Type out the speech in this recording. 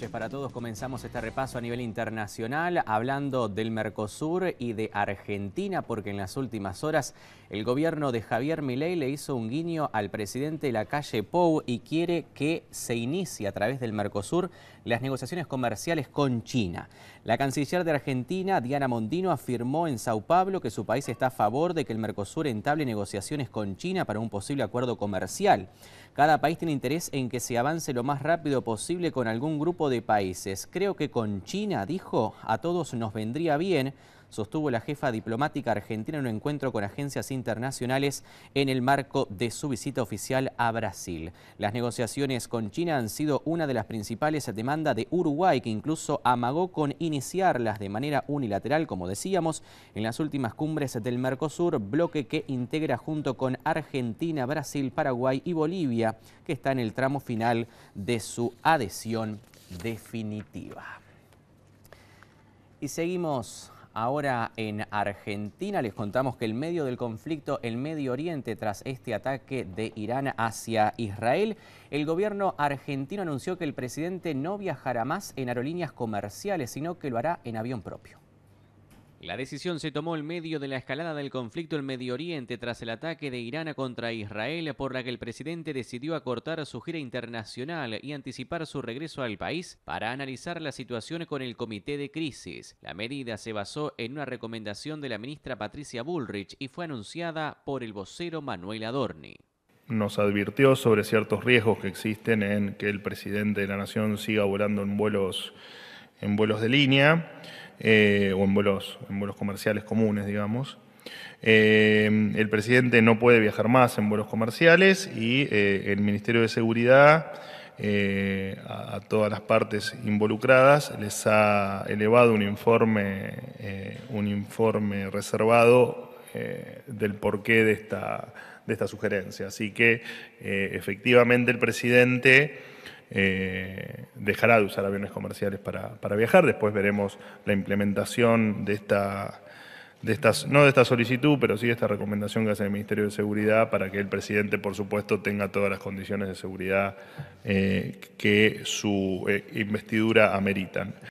noches para todos. Comenzamos este repaso a nivel internacional hablando del Mercosur y de Argentina, porque en las últimas horas el gobierno de Javier Milei le hizo un guiño al presidente de la calle Pou y quiere que se inicie a través del Mercosur las negociaciones comerciales con China. La canciller de Argentina, Diana Mondino, afirmó en Sao Paulo que su país está a favor de que el Mercosur entable negociaciones con China para un posible acuerdo comercial. Cada país tiene interés en que se avance lo más rápido posible con algún grupo de de países. Creo que con China, dijo, a todos nos vendría bien, sostuvo la jefa diplomática argentina en un encuentro con agencias internacionales en el marco de su visita oficial a Brasil. Las negociaciones con China han sido una de las principales demandas de Uruguay, que incluso amagó con iniciarlas de manera unilateral, como decíamos, en las últimas cumbres del Mercosur, bloque que integra junto con Argentina, Brasil, Paraguay y Bolivia, que está en el tramo final de su adhesión definitiva. Y seguimos ahora en Argentina. Les contamos que en medio del conflicto en Medio Oriente tras este ataque de Irán hacia Israel, el gobierno argentino anunció que el presidente no viajará más en aerolíneas comerciales, sino que lo hará en avión propio. La decisión se tomó en medio de la escalada del conflicto en Medio Oriente tras el ataque de Irán contra Israel, por la que el presidente decidió acortar su gira internacional y anticipar su regreso al país para analizar la situación con el comité de crisis. La medida se basó en una recomendación de la ministra Patricia Bullrich y fue anunciada por el vocero Manuel Adorni nos advirtió sobre ciertos riesgos que existen en que el presidente de la nación siga volando en vuelos, en vuelos de línea. Eh, o en vuelos, vuelos comerciales comunes, digamos. Eh, el presidente no puede viajar más en vuelos comerciales y eh, el Ministerio de Seguridad a, todas las partes involucradas les ha elevado un informe, un informe reservado del porqué de esta, de esta sugerencia. Así que efectivamente el presidente... Eh, dejará de usar aviones comerciales para, viajar. Después veremos la implementación de esta, de estas, no de esta solicitud, pero sí de esta recomendación que hace el Ministerio de Seguridad para que el presidente, por supuesto, tenga todas las condiciones de seguridad eh, que su eh, investidura ameritan.